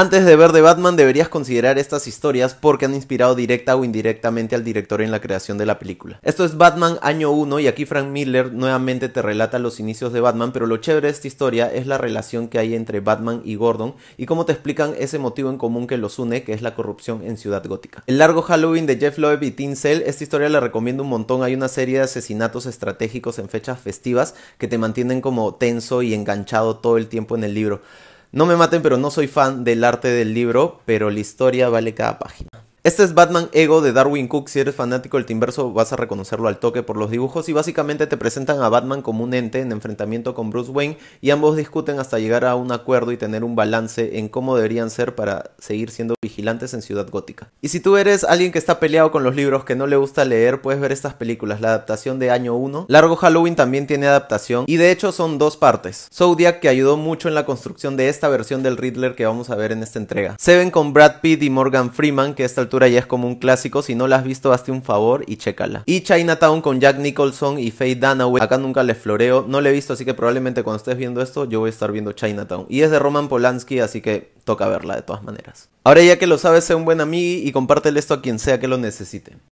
Antes de ver de Batman deberías considerar estas historias porque han inspirado directa o indirectamente al director en la creación de la película. Esto es Batman año 1 y aquí Frank Miller nuevamente te relata los inicios de Batman, pero lo chévere de esta historia es la relación que hay entre Batman y Gordon y cómo te explican ese motivo en común que los une, que es la corrupción en Ciudad Gótica. El largo Halloween de Jeff Loeb y Tim esta historia la recomiendo un montón, hay una serie de asesinatos estratégicos en fechas festivas que te mantienen como tenso y enganchado todo el tiempo en el libro. No me maten, pero no soy fan del arte del libro, pero la historia vale cada página. Este es Batman Ego de Darwin Cook. Si eres fanático del Timverso, vas a reconocerlo al toque por los dibujos. Y básicamente te presentan a Batman como un ente en enfrentamiento con Bruce Wayne. Y ambos discuten hasta llegar a un acuerdo y tener un balance en cómo deberían ser para seguir siendo vigilantes en Ciudad Gótica. Y si tú eres alguien que está peleado con los libros, que no le gusta leer, puedes ver estas películas. La adaptación de año 1. Largo Halloween también tiene adaptación. Y de hecho son dos partes. Zodiac, que ayudó mucho en la construcción de esta versión del Riddler que vamos a ver en esta entrega. Se ven con Brad Pitt y Morgan Freeman, que es el y ya es como un clásico. Si no la has visto, hazte un favor y chécala. Y Chinatown con Jack Nicholson y Faye Dunaway. Acá nunca le floreo. No le he visto, así que probablemente cuando estés viendo esto, yo voy a estar viendo Chinatown. Y es de Roman Polanski, así que toca verla de todas maneras. Ahora ya que lo sabes, sé un buen amigo y compártele esto a quien sea que lo necesite.